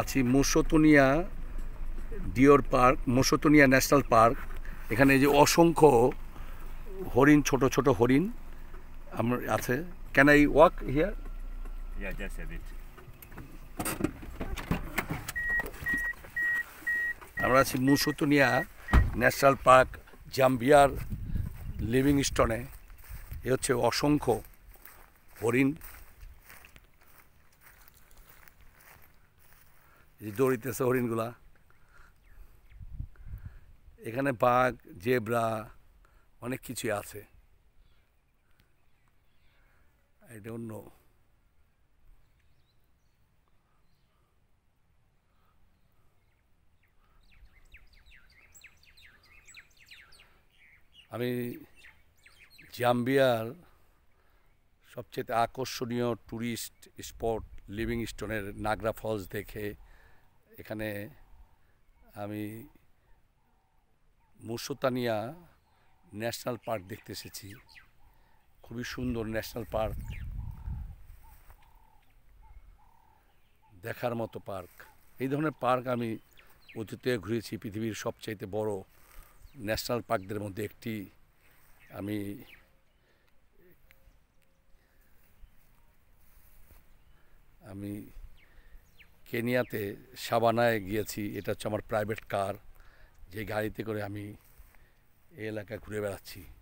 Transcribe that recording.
আছি মুসতুনিয়া ডিওর park Mosi oa Tunya national park এখানে যে অসংখ্য হরিণ ছোট ছোট হরিণ আমার আছে ক্যান আই ওয়াক হিয়ার আমরা আছি মুসতুনিয়া ন্যাশনাল পার্ক জাম্বিয়ার লিভিংস্টনে এ হচ্ছে অসংখ্য হরিণ যে দৌড়িতেছে হরিণগুলা এখানে বাঘ জেব্রা অনেক কিছুই আছে এটা অন্য আমি জাম্বিয়ার সবচেয়ে আকর্ষণীয় ট্যুরিস্ট স্পট লিভিংস্টোনের নাগরা ফলস দেখে এখানে আমি মুসুতানিয়া ন্যাশনাল পার্ক দেখতে এসেছি খুবই সুন্দর ন্যাশনাল পার্ক দেখার মতো পার্ক এই ধরনের পার্ক আমি অতীতে ঘুরেছি পৃথিবীর সবচাইতে বড় ন্যাশনাল পার্কদের মধ্যে একটি আমি আমি কেনিয়াতে সাবানায় গিয়েছি এটা হচ্ছে আমার প্রাইভেট কার যে গাড়িতে করে আমি এই এলাকায় ঘুরে বেড়াচ্ছি